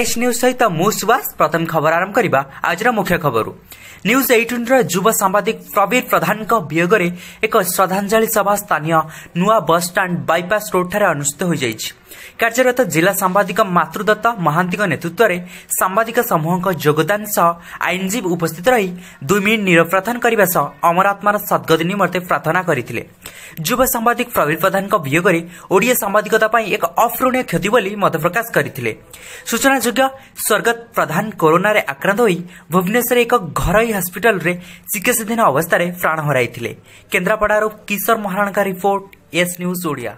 S news ସହିତ ମୁଁ ସୁବାସ ପ୍ରଥମ ଖବର ଆରମ୍ଭ କରିବା ଆଜିର ମୁଖ୍ୟ ଖବରରୁ ନ୍ୟୁଜ୍ ଏଇଟିନ୍ର ଯୁବ ସାମ୍ବାଦିକ ପ୍ରବୀର ପ୍ରଧାନଙ୍କ ବିୟୋଗରେ ଏକ ଶ୍ରଦ୍ଧାଞ୍ଜଳି ସଭା ସ୍ଥାନୀୟ ନୂଆ ବସ୍ଷ୍ଟାଣ୍ଡ ବାଇପାସ୍ ରୋଡ୍ଠାରେ ଅନୁଷ୍ଠିତ ହୋଇଯାଇଛି କାର୍ଯ୍ୟରତ ଜିଲ୍ଲା ସାମ୍ବାଦିକ ମାତୃଦତ୍ତ ମହାନ୍ତିଙ୍କ ନେତୃତ୍ୱରେ ସାମ୍ବାଦିକ ସମୂହଙ୍କ ଯୋଗଦାନ ସହ ଆଇନଜୀବୀ ଉପସ୍ଥିତ ରହି ଦୁଇ ମିନିଟ୍ ନିରବ ପ୍ରାର୍ଥନା କରିବା ସହ ଅମରାତ୍ମାର ସଦ୍ଗତି ନିମନ୍ତେ ପ୍ରାର୍ଥନା କରିଥିଲେ ଯୁବ ସାମ୍ବାଦିକ ପ୍ରବୀର ପ୍ରଧାନଙ୍କ ବିୟୋଗରେ ଓଡ଼ିଆ ସାମ୍ବାଦିକତା ପାଇଁ ଏକ ଅପୂରଣୀୟ କ୍ଷତି ବୋଲି ମତ ପ୍ରକାଶ କରିଥିଲେ ସୂଚନାଯୋଗ୍ୟ ସ୍ୱର୍ଗତ ପ୍ରଧାନ କରୋନାରେ ଆକ୍ରାନ୍ତ ହୋଇ ଭୁବନେଶ୍ୱର ଏକ ଘରୋଇ ହସ୍କିଟାଲରେ ଚିକିତ୍ସାଧୀନ ଅବସ୍ଥାରେ ପ୍ରାଣ ହରାଇଥିଲେ କେନ୍ଦ୍ରାପଡ଼ାରୁ କିଶୋର ମହାରଣାଙ୍କ ରିପୋର୍ଟ ଏସ୍ ନ୍ୟୁଜ୍ ଓଡ଼ିଆ